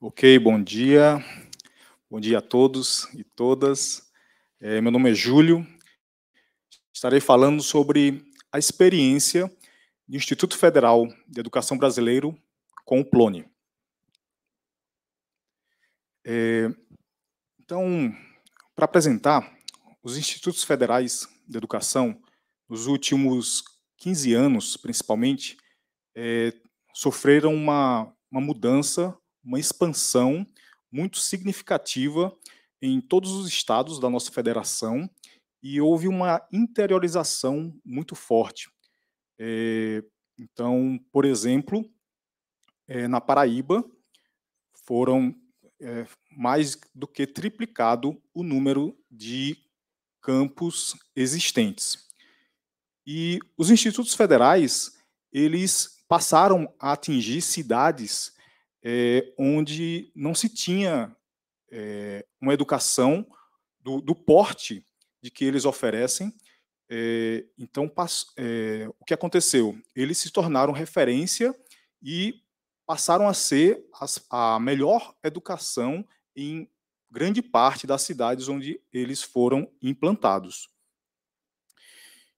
Ok, bom dia. Bom dia a todos e todas. É, meu nome é Júlio. Estarei falando sobre a experiência do Instituto Federal de Educação Brasileiro com o Plone. É, então, para apresentar, os institutos federais de educação, nos últimos 15 anos, principalmente, é, sofreram uma, uma mudança, uma expansão muito significativa em todos os estados da nossa federação e houve uma interiorização muito forte. É, então, por exemplo, é, na Paraíba foram é, mais do que triplicado o número de campos existentes. E os institutos federais, eles passaram a atingir cidades é, onde não se tinha é, uma educação do, do, porte de que eles oferecem. É, então, o que aconteceu? Eles se tornaram referência e passaram a ser as, a melhor educação em grande parte das cidades onde eles foram implantados.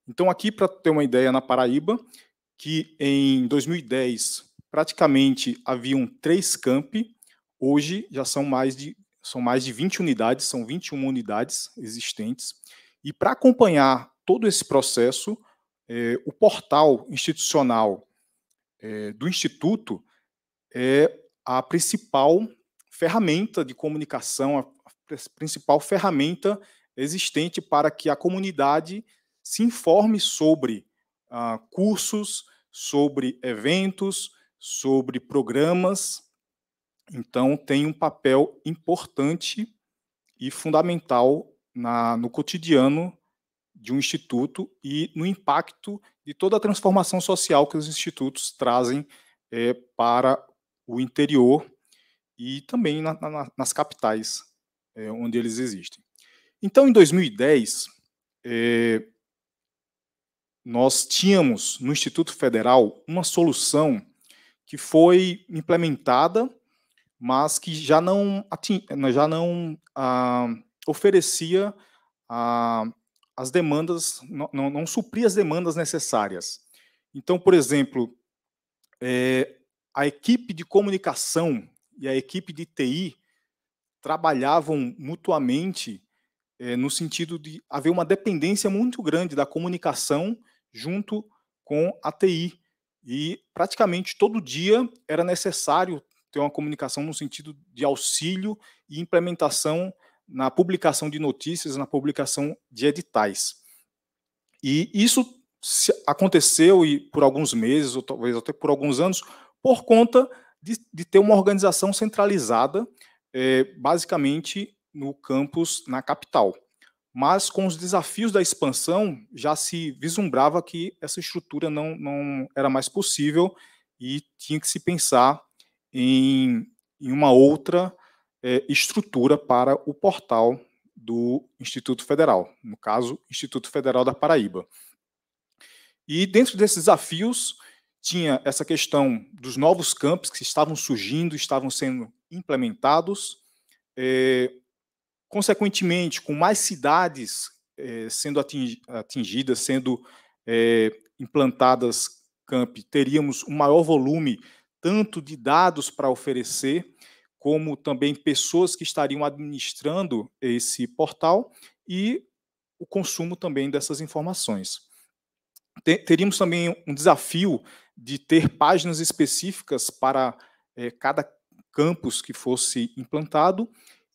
Então, aqui, para ter uma ideia, na Paraíba, que em 2010 praticamente haviam três campi, hoje já são mais de são mais de 20 unidades, são 21 unidades existentes. E para acompanhar todo esse processo, é, o portal institucional é, do Instituto é a principal ferramenta de comunicação, a principal ferramenta existente para que a comunidade se informe sobre cursos, sobre eventos, sobre programas. Então, tem um papel importante e fundamental na, no cotidiano de um instituto e no impacto de toda a transformação social que os institutos trazem é, para o interior e também na, na, nas capitais é, onde eles existem. Então, em 2010, é, nós tínhamos no Instituto Federal uma solução que foi implementada, mas que já não, né, já não ah, oferecia ah, as demandas, não, não, não, supria as demandas necessárias. Então, por exemplo, é, a equipe de comunicação e a equipe de TI trabalhavam mutuamente é, no sentido de haver uma dependência muito grande da comunicação junto com a TI. E praticamente todo dia era necessário ter uma comunicação no sentido de auxílio e implementação na publicação de notícias, na publicação de editais. E isso aconteceu e por alguns meses, ou talvez até por alguns anos, por conta de, de ter uma organização centralizada, é, basicamente no campus, na capital mas com os desafios da expansão já se vislumbrava que essa estrutura não, não era mais possível e tinha que se pensar em, em uma outra é, estrutura para o portal do Instituto Federal, no caso, Instituto Federal da Paraíba. E dentro desses desafios tinha essa questão dos novos campos que estavam surgindo, estavam sendo implementados, é, consequentemente, com mais cidades eh, sendo atingidas, sendo eh, implantadas camp, teríamos um maior volume tanto de dados para oferecer, como também pessoas que estariam administrando esse portal e o consumo também dessas informações. Teríamos também um desafio de ter páginas específicas para eh, cada campus que fosse implantado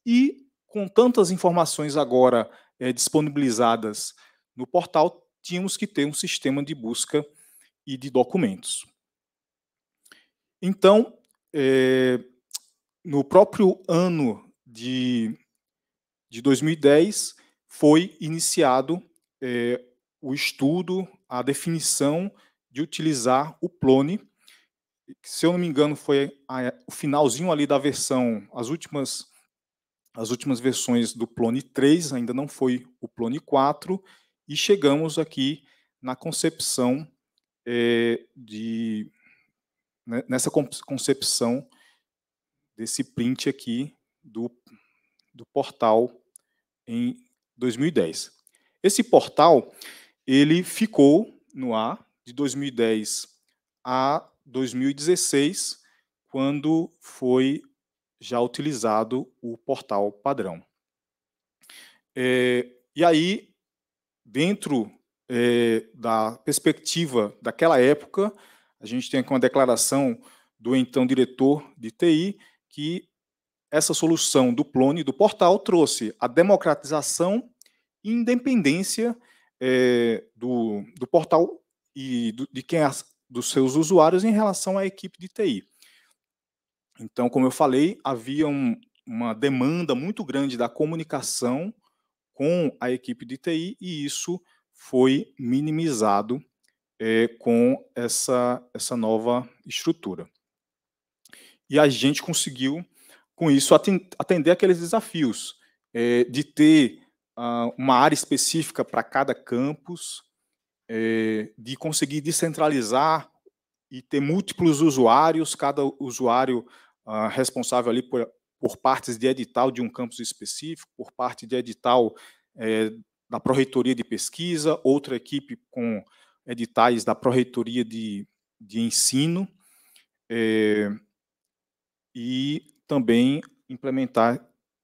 e com tantas informações agora é, disponibilizadas no portal, tínhamos que ter um sistema de busca e de documentos. Então, é, no próprio ano de, de 2010, foi iniciado é, o estudo, a definição de utilizar o Plone. Se eu não me engano, foi a, o finalzinho ali da versão, as últimas as últimas versões do Plone 3, ainda não foi o Plone 4, e chegamos aqui na concepção é, de. Né, nessa concepção desse print aqui do, do portal em 2010. Esse portal ele ficou no ar de 2010 a 2016, quando foi já utilizado o portal padrão. É, e aí, dentro é, da perspectiva daquela época, a gente tem aqui uma declaração do então diretor de TI que essa solução do Plone, do portal, trouxe a democratização e independência é, do, do portal e do, de quem dos seus usuários em relação à equipe de TI. Então, como eu falei, havia um, uma demanda muito grande da comunicação com a equipe de TI e isso foi minimizado é, com essa, essa nova estrutura. E a gente conseguiu, com isso, atender aqueles desafios é, de ter uh, uma área específica para cada campus, é, de conseguir descentralizar e ter múltiplos usuários, cada usuário ah, responsável ali por, por partes de edital de um campus específico, por parte de edital eh, da Proreitoria de Pesquisa, outra equipe com editais da Proreitoria de, de Ensino, eh, e também implementar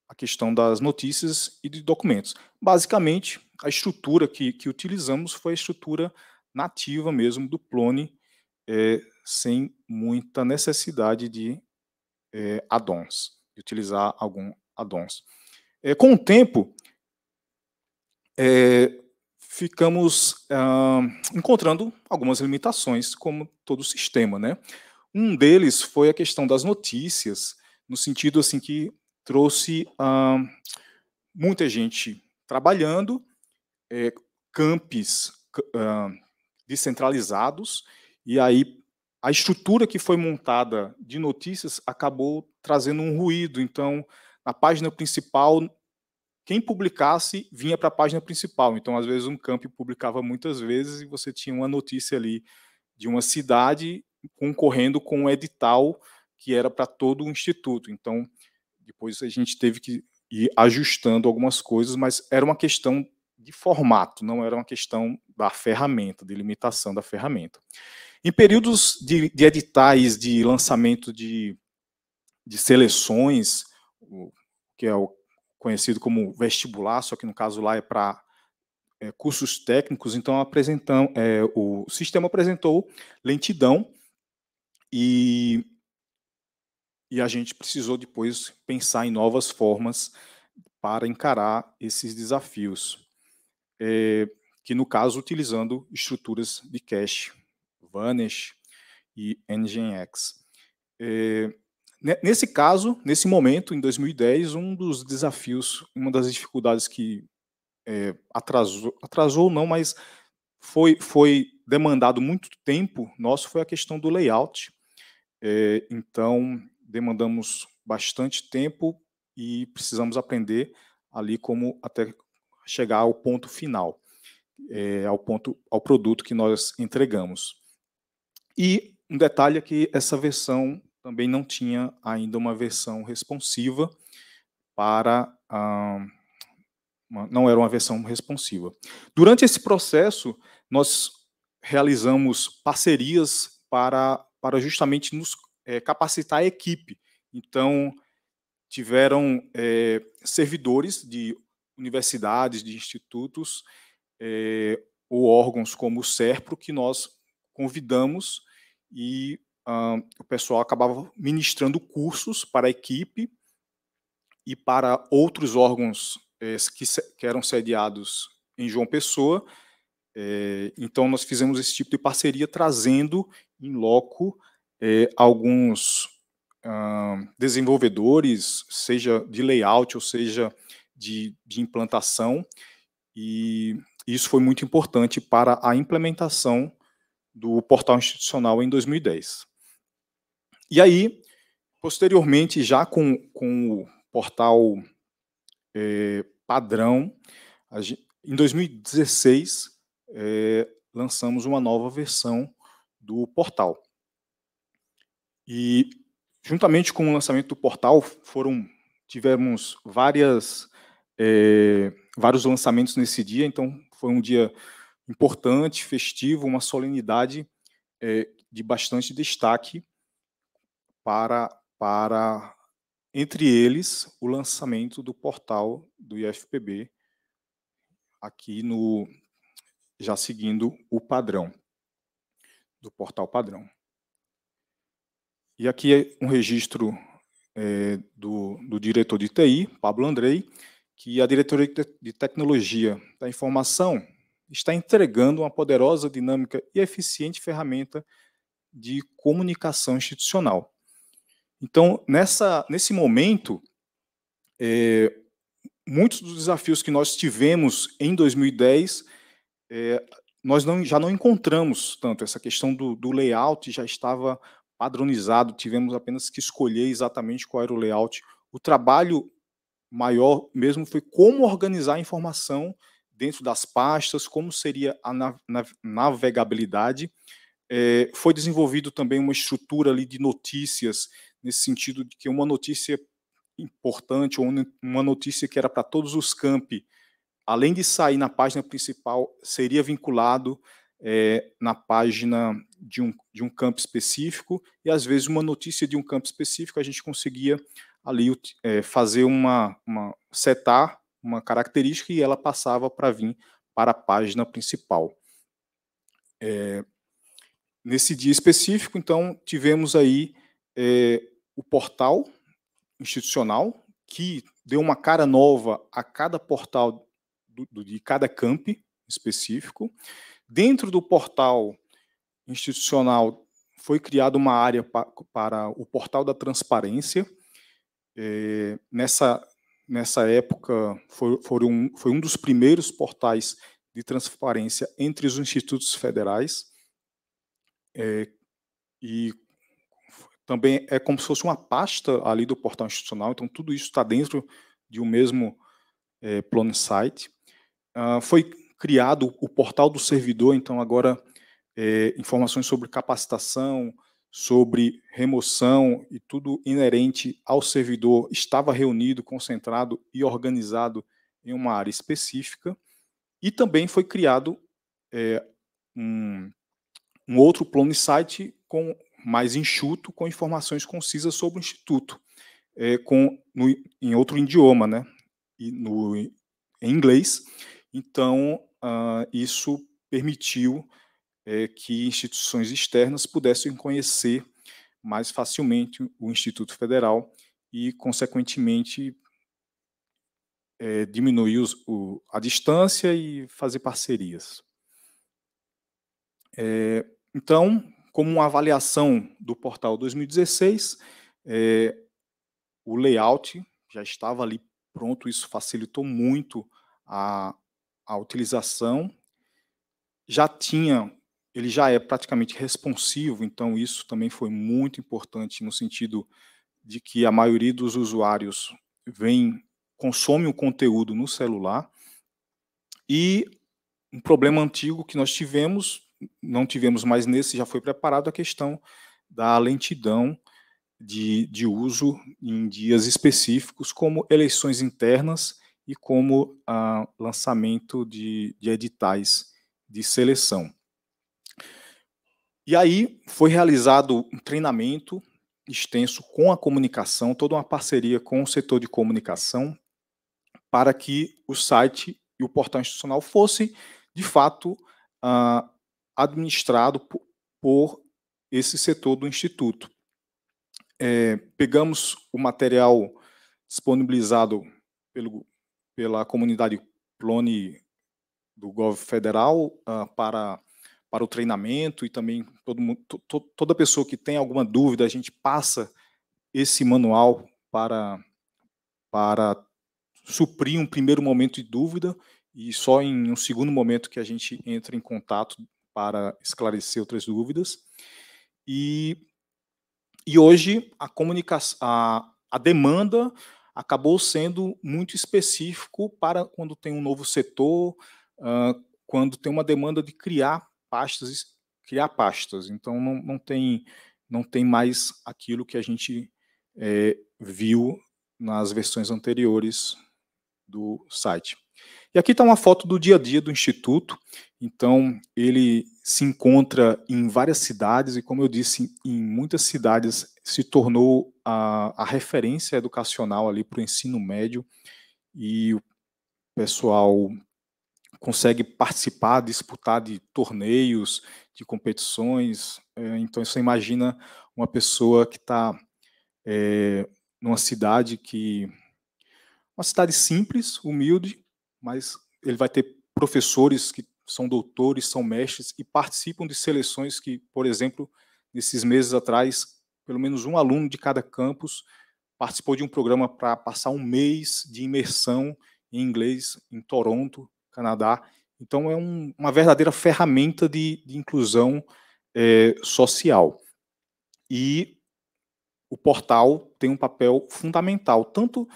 a questão das notícias e de documentos. Basicamente, a estrutura que, que utilizamos foi a estrutura nativa mesmo do Plone, eh, sem muita necessidade de é, addons, de utilizar algum addons. É, com o tempo, é, ficamos ah, encontrando algumas limitações, como todo sistema, né? Um deles foi a questão das notícias, no sentido assim que trouxe ah, muita gente trabalhando, é, campos ah, descentralizados, e aí a estrutura que foi montada de notícias acabou trazendo um ruído. Então, na página principal, quem publicasse vinha para a página principal. Então, às vezes, um campo publicava muitas vezes e você tinha uma notícia ali de uma cidade concorrendo com um edital que era para todo o instituto. Então, depois a gente teve que ir ajustando algumas coisas, mas era uma questão de formato, não era uma questão da ferramenta, de limitação da ferramenta. Em períodos de, de editais de lançamento de, de seleções, que é o conhecido como vestibular, só que no caso lá é para é, cursos técnicos, então apresentam, é, o sistema apresentou lentidão e, e a gente precisou depois pensar em novas formas para encarar esses desafios, é, que no caso utilizando estruturas de cache Vanish e Nginx. É, nesse caso, nesse momento, em 2010, um dos desafios, uma das dificuldades que é, atrasou, atrasou não, mas foi, foi demandado muito tempo nosso foi a questão do layout. É, então, demandamos bastante tempo e precisamos aprender ali como até chegar ao ponto final, é, ao ponto, ao produto que nós entregamos. E um detalhe é que essa versão também não tinha ainda uma versão responsiva para ah, uma, não era uma versão responsiva. Durante esse processo, nós realizamos parcerias para, para justamente nos é, capacitar a equipe. Então, tiveram é, servidores de universidades, de institutos é, ou órgãos como o SERPRO, que nós convidamos e o pessoal acabava ministrando cursos para a equipe e para outros órgãos eh, que, que, eram sediados em João Pessoa. Eh, então, nós fizemos esse tipo de parceria, trazendo em loco eh, alguns desenvolvedores, seja de layout ou seja de, de implantação, e isso foi muito importante para a implementação do portal institucional em 2010. E aí, posteriormente, já com, com o portal é, padrão, em 2016, é, eh, lançamos uma nova versão do portal. E, juntamente com o lançamento do portal, foram tivemos várias, é, vários lançamentos nesse dia, então foi um dia importante, festivo, uma solenidade é, de bastante destaque para, para, entre eles, o lançamento do portal do IFPB aqui no já seguindo o padrão do portal padrão. E aqui é um registro é, do, do, diretor de TI, Pablo Andrei, que é a diretoria de tecnologia da informação está entregando uma poderosa, dinâmica e eficiente ferramenta de comunicação institucional. Então, nessa, nesse momento, é, muitos dos desafios que nós tivemos em 2010, é, nós não, já não encontramos tanto. Essa questão do, do layout já estava padronizado, tivemos apenas que escolher exatamente qual era o layout. O trabalho maior mesmo foi como organizar a informação dentro das pastas, como seria a navegabilidade. É, foi desenvolvido também uma estrutura ali de notícias, nesse sentido de que uma notícia importante, ou uma notícia que era para todos os campi, além de sair na página principal, seria vinculado é, na página de um, de um campo específico, e às vezes uma notícia de um campo específico a gente conseguia ali é, fazer uma, uma setar uma característica e ela passava para vir para a página principal. É, nesse dia específico, então, tivemos aí é, o portal institucional, que deu uma cara nova a cada portal do, do, de cada camp específico. Dentro do portal institucional foi criada uma área pa, para o portal da transparência. É, nessa, nessa época, foi, um foi um dos primeiros portais de transparência entre os institutos federais. É, e também é como se fosse uma pasta ali do portal institucional, então tudo isso está dentro de um mesmo é, plano site. Ah, foi criado o portal do servidor, então agora é, informações sobre capacitação, sobre remoção e tudo inerente ao servidor estava reunido, concentrado e organizado em uma área específica. E também foi criado é, um, um outro plano site com mais enxuto, com informações concisas sobre o instituto, é, com no, em outro idioma, né? E no, em inglês. Então uh, isso permitiu é, que instituições externas pudessem conhecer mais facilmente o Instituto Federal e, consequentemente, é, diminuir os, o, a distância e fazer parcerias. É, então, como uma avaliação do portal 2016, é, o layout já estava ali pronto, isso facilitou muito a, a utilização. Já tinha ele já é praticamente responsivo, então isso também foi muito importante no sentido de que a maioria dos usuários vem consome o conteúdo no celular. E um problema antigo que nós tivemos, não tivemos mais nesse, já foi preparado a questão da lentidão de, de uso em dias específicos, como eleições internas e como ah, lançamento de, de editais de seleção. E aí foi realizado um treinamento extenso com a comunicação, toda uma parceria com o setor de comunicação, para que o site e o portal institucional fosse, de fato, uh, administrado por, por esse setor do Instituto. É, pegamos o material disponibilizado pelo, pela comunidade Plone do Gov Federal uh, para para o treinamento e também todo mundo, to, toda pessoa que tem alguma dúvida, a gente passa esse manual para, para suprir um primeiro momento de dúvida e só em um segundo momento que a gente entra em contato para esclarecer outras dúvidas. E, e hoje a comunicação, a, a demanda acabou sendo muito específico para quando tem um novo setor, uh, quando tem uma demanda de criar pastas, criar pastas. Então não, não tem não tem mais aquilo que a gente é, viu nas versões anteriores do site. E aqui está uma foto do dia a dia do Instituto. Então, ele se encontra em várias cidades, e, como eu disse, em muitas cidades se tornou a, a referência educacional ali para o ensino médio. E o pessoal consegue participar, disputar de torneios, de competições. É, então, você imagina uma pessoa que está é, numa cidade que. Uma cidade simples, humilde, mas ele vai ter professores que são doutores, são mestres e participam de seleções que, por exemplo, nesses meses atrás, pelo menos um aluno de cada campus participou de um programa para passar um mês de imersão em inglês em Toronto, Canadá. Então, é um, uma verdadeira ferramenta de, de inclusão é, social. E o portal tem um papel fundamental, tanto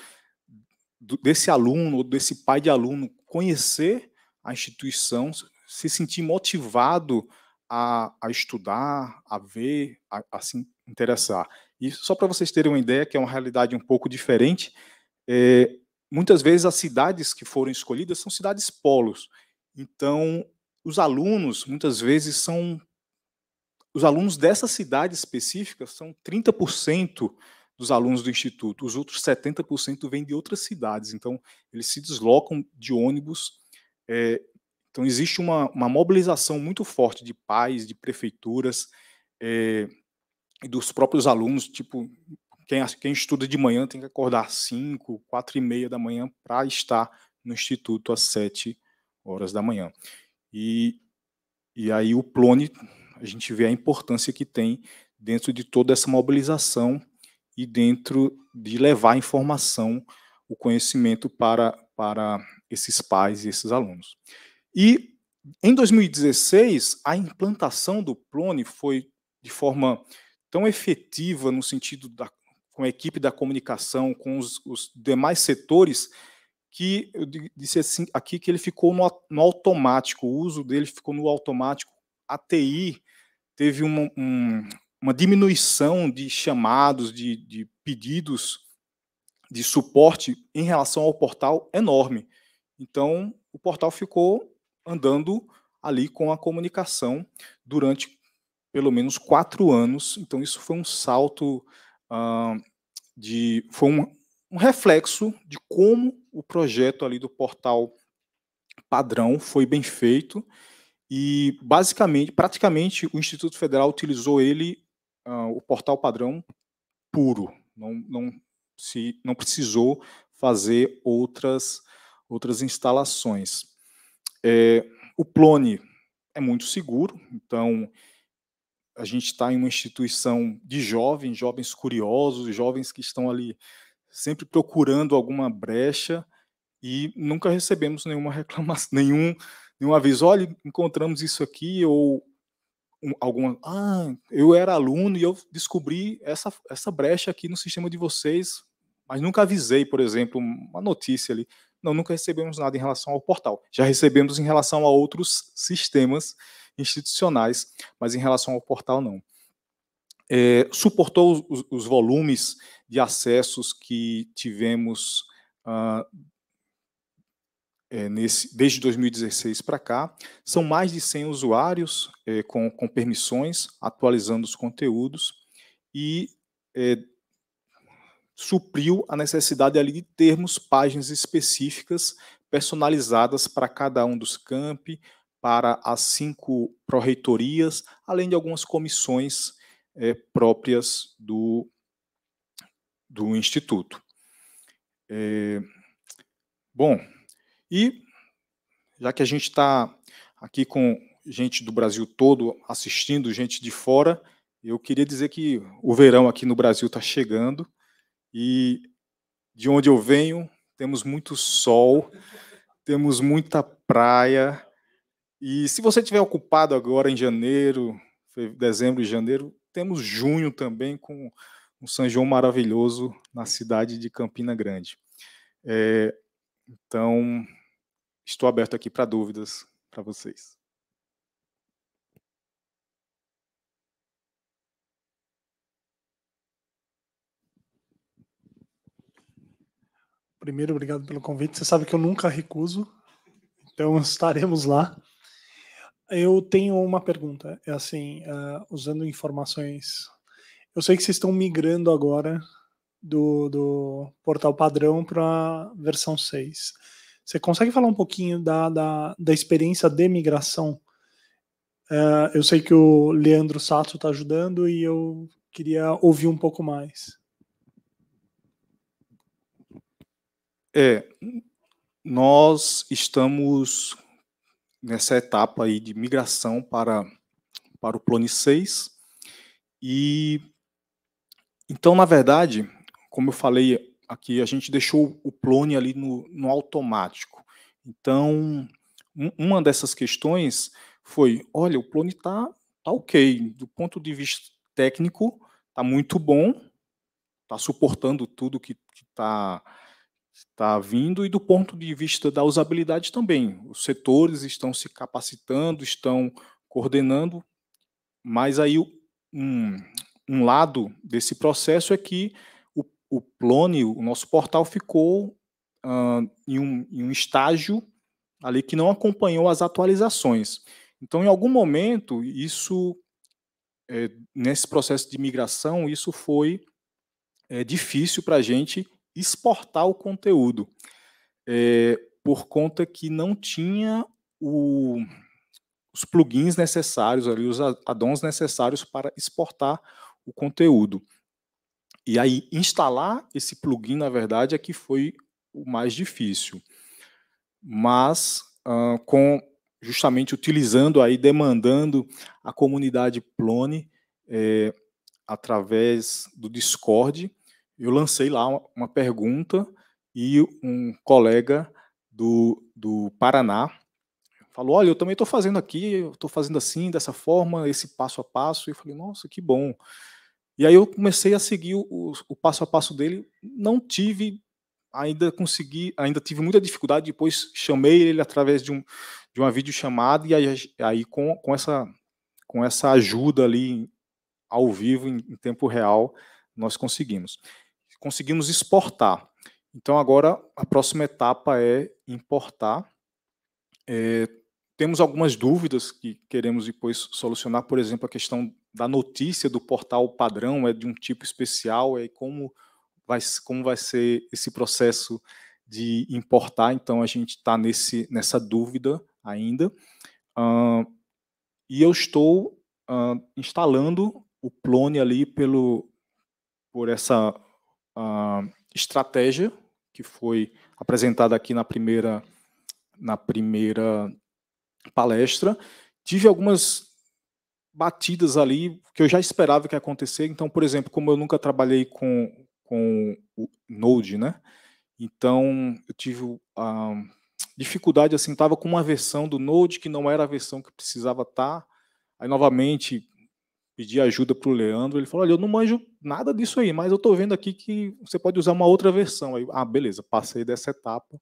desse aluno ou desse pai de aluno conhecer a instituição, se sentir motivado a, a estudar, a ver, a, a, se interessar. E só para vocês terem uma ideia, que é uma realidade um pouco diferente, é, muitas vezes as cidades que foram escolhidas são cidades polos. Então, os alunos muitas vezes são os alunos dessa cidade específica são 30% dos alunos do instituto, os outros 70% vêm de outras cidades, então eles se deslocam de ônibus. É, então existe uma, uma, mobilização muito forte de pais, de prefeituras é, e dos próprios alunos, tipo quem, quem estuda de manhã tem que acordar às 5, 4 e meia da manhã para estar no instituto às 7 horas da manhã. E, e aí o Plone, a gente vê a importância que tem dentro de toda essa mobilização e dentro de levar a informação, o conhecimento para, para esses pais e esses alunos. E em 2016, a implantação do Plone foi de forma tão efetiva no sentido da, com a equipe da comunicação, com os, os demais setores, que eu disse assim, aqui que ele ficou no, no, automático, o uso dele ficou no automático. A TI teve uma, um, uma diminuição de chamados, de, de pedidos de suporte em relação ao portal enorme. Então, o portal ficou andando ali com a comunicação durante pelo menos quatro anos. Então, isso foi um salto de foi um, um reflexo de como o projeto ali do portal padrão foi bem feito e basicamente, praticamente o Instituto Federal utilizou ele, ah, o portal padrão puro, não, não se não precisou fazer outras outras instalações. É, o Plone é muito seguro, então a gente está em uma instituição de jovens, jovens curiosos, jovens que estão ali sempre procurando alguma brecha e nunca recebemos nenhuma reclamação, nenhum, nenhum aviso, olha, encontramos isso aqui ou um, alguma, ah, eu era aluno e eu descobri essa, essa brecha aqui no sistema de vocês, mas nunca avisei, por exemplo, uma notícia ali. Não, nunca recebemos nada em relação ao portal. Já recebemos em relação a outros sistemas institucionais, mas em relação ao portal, não. É, suportou os, os, volumes de acessos que tivemos ah, é, nesse, desde 2016 para cá. São mais de 100 usuários é, com, com, permissões, atualizando os conteúdos e é, supriu a necessidade ali de termos páginas específicas personalizadas para cada um dos campi, para as cinco pró-reitorias, além de algumas comissões é, próprias do, do Instituto. É, bom, e já que a gente está aqui com gente do Brasil todo assistindo, gente de fora, eu queria dizer que o verão aqui no Brasil está chegando e de onde eu venho temos muito sol, temos muita praia, e se você estiver ocupado agora em janeiro, dezembro e janeiro, temos junho também com um São João maravilhoso na cidade de Campina Grande. É, então, estou aberto aqui para dúvidas para vocês. Primeiro, obrigado pelo convite. Você sabe que eu nunca recuso, então estaremos lá. Eu tenho uma pergunta, é assim, uh, usando informações. Eu sei que vocês estão migrando agora do, do portal padrão para a versão 6. Você consegue falar um pouquinho da, da, da experiência de migração? Uh, eu sei que o Leandro Sato está ajudando e eu queria ouvir um pouco mais. É, nós estamos nessa etapa aí de migração para, para o Plone 6. E então, na verdade, como eu falei aqui, a gente deixou o Plone ali no, no automático. Então, uma dessas questões foi, olha, o Plone está tá ok, do ponto de vista técnico, está muito bom, está suportando tudo que está está vindo e do ponto de vista da usabilidade também. Os setores estão se capacitando, estão coordenando, mas aí um, um lado desse processo é que o, o Plone, o nosso portal, ficou uh, em, um, em um estágio ali que não acompanhou as atualizações. Então, em algum momento, isso é, nesse processo de migração, isso foi é, difícil para a gente exportar o conteúdo, é, por conta que não tinha o, os plugins necessários, ali, os addons necessários para exportar o conteúdo. E aí, instalar esse plugin, na verdade, é que foi o mais difícil. Mas, com justamente utilizando aí, demandando a comunidade Plone é, através do Discord, eu lancei lá uma pergunta e um colega do, do Paraná falou: Olha, eu também estou fazendo aqui, estou fazendo assim, dessa forma, esse passo a passo. E eu falei: Nossa, que bom. E aí eu comecei a seguir o, o passo a passo dele. Não tive, ainda consegui, ainda tive muita dificuldade. Depois chamei ele através de, um, de uma videochamada e aí, aí com, com, essa, com essa ajuda ali ao vivo, em, em tempo real, nós conseguimos conseguimos exportar. Então, agora a próxima etapa é importar. É, temos algumas dúvidas que queremos depois solucionar, por exemplo, a questão da notícia do portal padrão é de um tipo especial, é como vai, como vai ser esse processo de importar. Então, a gente está nessa dúvida ainda. Uh, e eu estou uh, instalando o Plone ali pelo, por essa uh, estratégia que foi apresentada aqui na primeira, na primeira palestra. Tive algumas batidas ali que eu já esperava que acontecesse Então, por exemplo, como eu nunca trabalhei com, com o Node, né? Então, eu tive a dificuldade, assim, estava com uma versão do Node que não era a versão que precisava estar. Tá. Aí, novamente, pedi ajuda para o Leandro, ele falou, olha, eu não manjo nada disso aí, mas eu estou vendo aqui que você pode usar uma outra versão. Aí, ah, beleza, passei dessa etapa.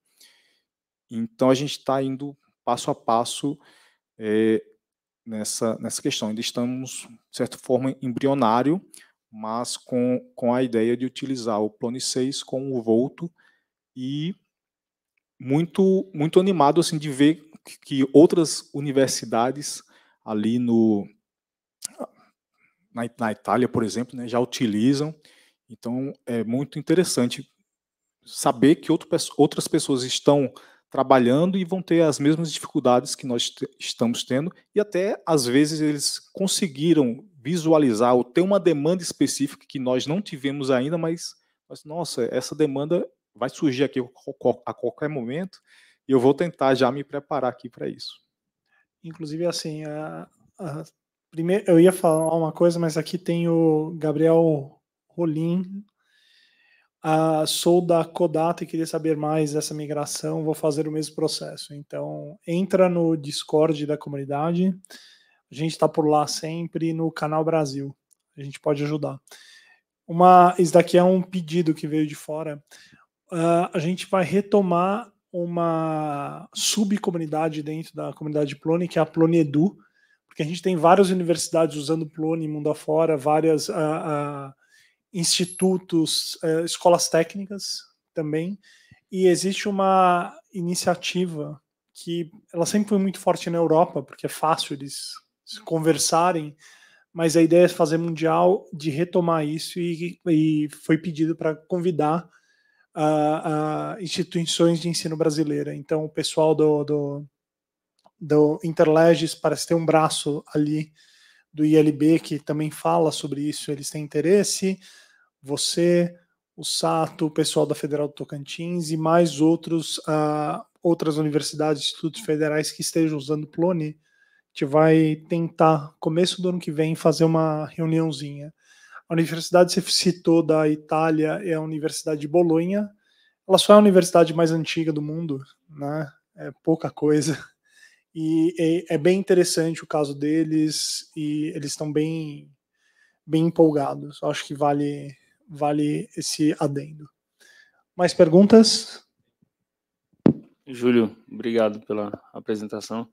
Então, a gente está indo passo a passo é, nessa, nessa questão. Ainda estamos, de certa forma, embrionário, mas com, com a ideia de utilizar o Plone 6 com o Volto e muito muito animado assim de ver que outras universidades ali no na, na Itália, por exemplo, né, já utilizam. Então, é muito interessante saber que outro, outras pessoas estão trabalhando e vão ter as mesmas dificuldades que nós estamos tendo, e até às vezes eles conseguiram visualizar ou ter uma demanda específica que nós não tivemos ainda, mas, mas nossa, essa demanda vai surgir aqui a qualquer momento e eu vou tentar já me preparar aqui para isso. Inclusive, assim, a, a, Primeiro, eu ia falar uma coisa, mas aqui tem o Gabriel Rolim. Ah, sou da Codata e queria saber mais dessa migração. Vou fazer o mesmo processo. Então, entra no Discord da comunidade. A gente está por lá sempre no canal Brasil. A gente pode ajudar. Uma, isso daqui é um pedido que veio de fora. Uh, a gente vai retomar uma subcomunidade dentro da comunidade Plone, que é a Plone Edu porque a gente tem várias universidades usando Plone mundo afora, várias uh, uh, institutos, uh, escolas técnicas também, e existe uma iniciativa que ela sempre foi muito forte na Europa, porque é fácil eles se conversarem, mas a ideia é fazer mundial, de retomar isso, e, e foi pedido para convidar ah, instituições de ensino brasileira. Então, o pessoal do, do do Interleges, parece ter um braço ali do ILB que também fala sobre isso, eles têm interesse, você, o Sato, o pessoal da Federal do Tocantins e mais outros, uh, outras universidades, institutos federais que estejam usando o Plone, a gente vai tentar, começo do ano que vem, fazer uma reuniãozinha. A universidade que você citou da Itália é a Universidade de Bolonha, ela só é a universidade mais antiga do mundo, né? É pouca coisa. E é, é bem interessante o caso deles e eles estão bem, bem empolgados. Acho que vale, vale esse adendo. Mais perguntas? Júlio, obrigado pela apresentação.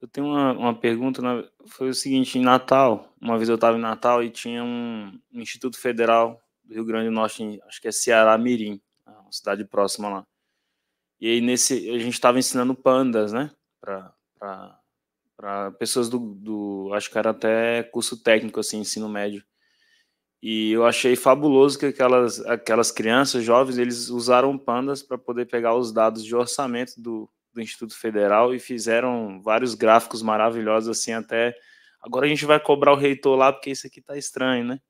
Eu tenho uma, uma pergunta, né? foi o seguinte, em Natal, uma vez eu estava em Natal e tinha um, um Instituto Federal do Rio Grande do Norte, acho que é Ceará Mirim, uma cidade próxima lá. E aí nesse, a gente estava ensinando pandas, né, para para pessoas do, do. Acho que era até curso técnico, assim, ensino médio. E eu achei fabuloso que aquelas, aquelas crianças jovens eles usaram pandas para poder pegar os dados de orçamento do, do Instituto Federal e fizeram vários gráficos maravilhosos, assim, até. Agora a gente vai cobrar o reitor lá porque isso aqui está estranho, né?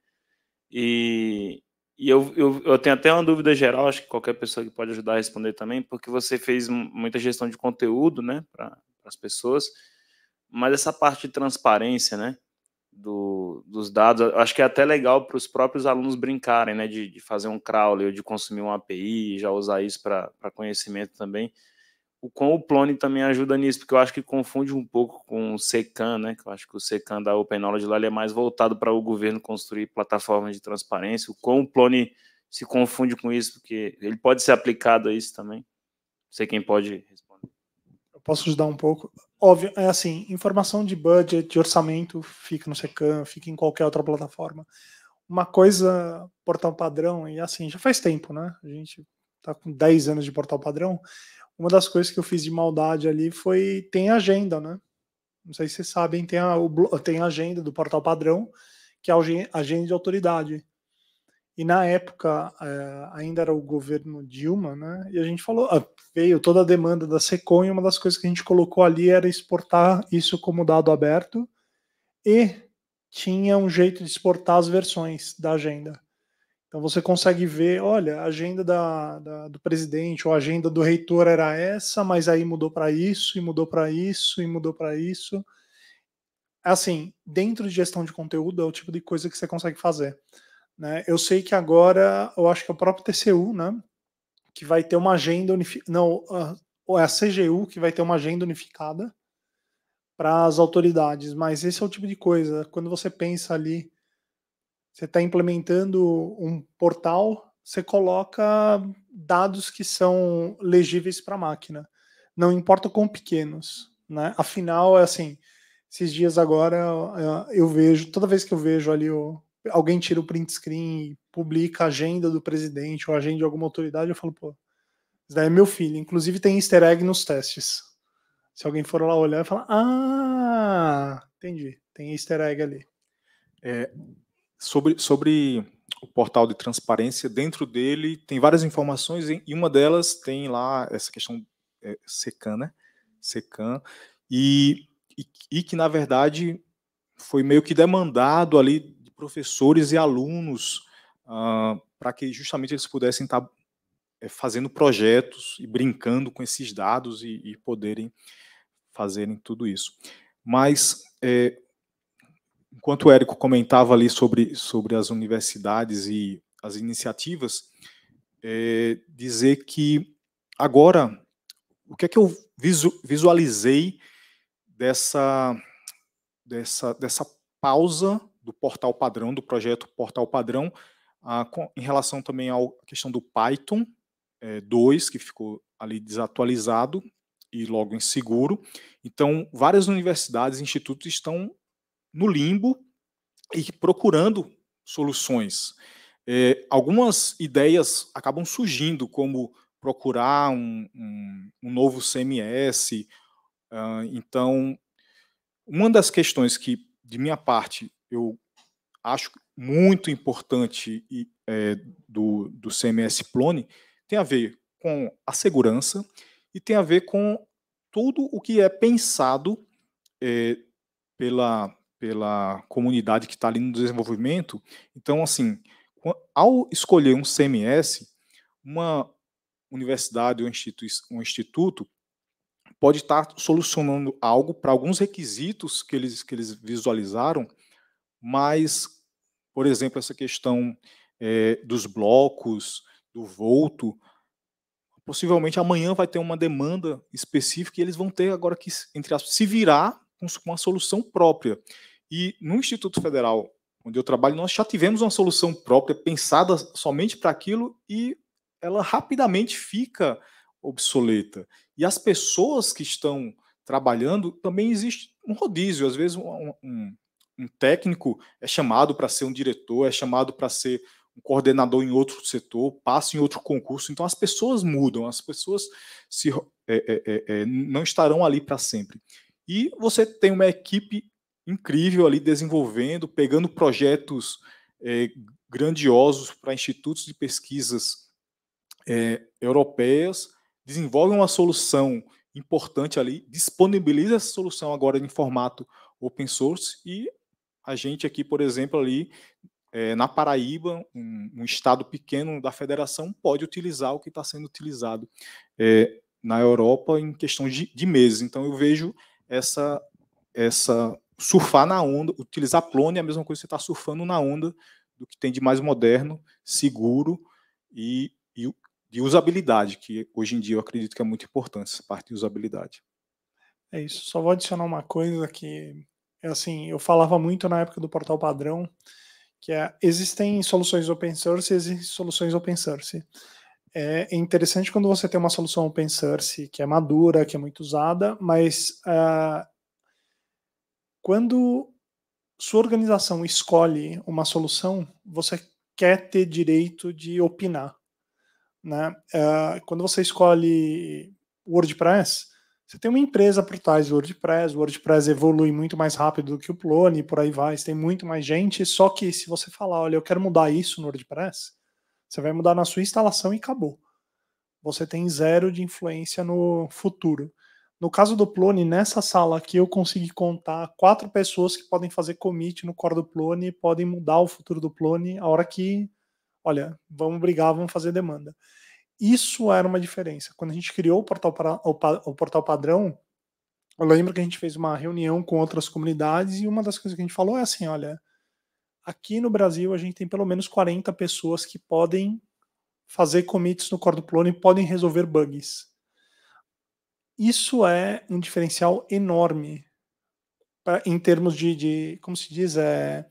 E, e eu, eu, eu tenho até uma dúvida geral, acho que qualquer pessoa que pode ajudar a responder também, porque você fez muita gestão de conteúdo, né, as pessoas. Mas essa parte de transparência, né? Do, dos dados, acho que é até legal para os próprios alunos brincarem, né? De, de fazer um crawler, ou de consumir uma API, já usar isso para conhecimento também. O com o Plone também ajuda nisso, porque eu acho que confunde um pouco com o Secan, né? Que eu acho que o Secan da Open Knowledge lá ele é mais voltado para o governo construir plataformas de transparência. O com o Plone se confunde com isso, porque ele pode ser aplicado a isso também. Não sei quem pode posso ajudar um pouco. Óbvio, é assim, informação de budget, de orçamento, fica no Secam, fica em qualquer outra plataforma. Uma coisa, portal padrão, e assim, já faz tempo, né? A gente tá com 10 anos de portal padrão. Uma das coisas que eu fiz de maldade ali foi, tem agenda, né? Não sei se vocês sabem, tem a, o, tem a agenda do portal padrão, que é a agenda de autoridade. E na época é, ainda era o governo Dilma, né? E a gente falou, ah, veio toda a demanda da Secom e uma das coisas que a gente colocou ali era exportar isso como dado aberto e tinha um jeito de exportar as versões da agenda. Então você consegue ver, olha, a agenda da, da, do presidente ou a agenda do reitor era essa, mas aí mudou para isso, e mudou para isso, e mudou para isso. Assim, dentro de gestão de conteúdo é o tipo de coisa que você consegue fazer. Né? Eu sei que agora, eu acho que é o próprio TCU, né? Que vai ter uma agenda unificada. Não, é a CGU que vai ter uma agenda unificada para as autoridades, mas esse é o tipo de coisa. Quando você pensa ali, você está implementando um portal, você coloca dados que são legíveis para a máquina, não importa quão pequenos. Né? Afinal, é assim, esses dias agora eu vejo, toda vez que eu vejo ali o, alguém tira o print screen, publica a agenda do presidente ou a agenda de alguma autoridade, eu falo, pô, isso daí é meu filho. Inclusive tem easter egg nos testes. Se alguém for lá olhar e falar, ah, entendi, tem easter egg ali. É, sobre, sobre o portal de transparência, dentro dele tem várias informações e uma delas tem lá essa questão é, secan, né? Secan, e, e, e que na verdade foi meio que demandado ali professores e alunos para que justamente eles pudessem estar tá, é, fazendo projetos e brincando com esses dados e, e poderem fazerem tudo isso. Mas é, enquanto o Érico comentava ali sobre, sobre as universidades e as iniciativas, é, dizer que agora o que é que eu visualizei dessa dessa dessa pausa do portal padrão, do projeto portal padrão, ah, com, em relação também à questão do Python é, 2, que ficou ali desatualizado e logo inseguro. Então, várias universidades e institutos estão no limbo e procurando soluções. É, algumas ideias acabam surgindo, como procurar um, um, um novo CMS. Uh, ah, então, uma das questões que, de minha parte, eu acho muito importante é, do, do CMS Plone tem a ver com a segurança e tem a ver com tudo o que é pensado é, pela, pela comunidade que está ali no desenvolvimento. Então, assim, ao escolher um CMS, uma universidade ou um instituto pode estar tá solucionando algo para alguns requisitos que eles, que eles visualizaram mas, por exemplo, essa questão é, dos blocos, do volto, possivelmente amanhã vai ter uma demanda específica e eles vão ter agora que, entre aspas, se virar com uma solução própria. E no Instituto Federal, onde eu trabalho, nós já tivemos uma solução própria pensada somente para aquilo e ela rapidamente fica obsoleta. E as pessoas que estão trabalhando também existe um rodízio, às vezes um, um, um técnico é chamado para ser um diretor, é chamado para ser um coordenador em outro setor, passa em outro concurso. Então as pessoas mudam, as pessoas se, é, é, é, é, não estarão ali para sempre. E você tem uma equipe incrível ali desenvolvendo, pegando projetos é, grandiosos para institutos de pesquisas é, europeias, desenvolve uma solução importante ali, disponibiliza essa solução agora em formato open source e a gente aqui, por exemplo, ali é, na Paraíba, um, um, estado pequeno da federação, pode utilizar o que está sendo utilizado é, na Europa em questão de, de, meses. Então, eu vejo essa, essa surfar na onda, utilizar plone é a mesma coisa que você está surfando na onda do que tem de mais moderno, seguro e, e de usabilidade, que hoje em dia eu acredito que é muito importante essa parte de usabilidade. É isso. Só vou adicionar uma coisa que é assim, eu falava muito na época do portal padrão, que é, existem soluções open source e existem soluções open source. É interessante quando você tem uma solução open source que é madura, que é muito usada, mas uh, quando sua organização escolhe uma solução, você quer ter direito de opinar. Né? Uh, quando você escolhe WordPress, você tem uma empresa por trás do WordPress, o WordPress evolui muito mais rápido do que o Plone, e por aí vai, você tem muito mais gente, só que se você falar, olha, eu quero mudar isso no WordPress, você vai mudar na sua instalação e acabou. Você tem zero de influência no futuro. No caso do Plone, nessa sala aqui eu consegui contar quatro pessoas que podem fazer commit no core do Plone, podem mudar o futuro do Plone a hora que, olha, vamos brigar, vamos fazer demanda. Isso era uma diferença. Quando a gente criou o portal, para, o, o portal padrão, eu lembro que a gente fez uma reunião com outras comunidades e uma das coisas que a gente falou é assim: olha, aqui no Brasil a gente tem pelo menos 40 pessoas que podem fazer commits no core do plano e podem resolver bugs. Isso é um diferencial enorme pra, em termos de, de, como se diz, é,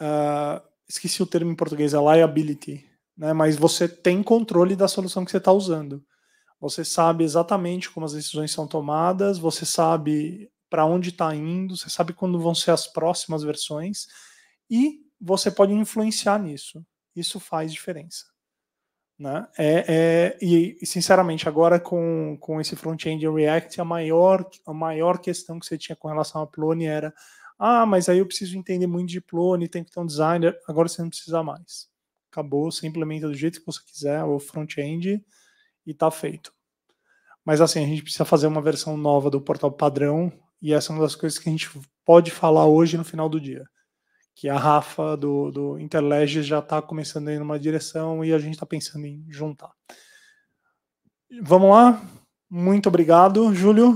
uh, esqueci o termo em português, é liability né? mas você tem controle da solução que você está usando. Você sabe exatamente como as decisões são tomadas, você sabe para onde está indo, você sabe quando vão ser as próximas versões e você pode influenciar nisso. Isso faz diferença. Né? É, é, e, sinceramente, agora com, com esse front-end React, a maior, a maior questão que você tinha com relação a Plone era: ah, mas aí eu preciso entender muito de Plone, tem que ter um designer. Agora você não precisa mais acabou, você implementa do jeito que você quiser, o front-end, e está feito. Mas assim, a gente precisa fazer uma versão nova do portal padrão, e essa é uma das coisas que a gente pode falar hoje no final do dia. Que a Rafa do, do já está começando a ir numa direção e a gente está pensando em juntar. Vamos lá? Muito obrigado, Júlio.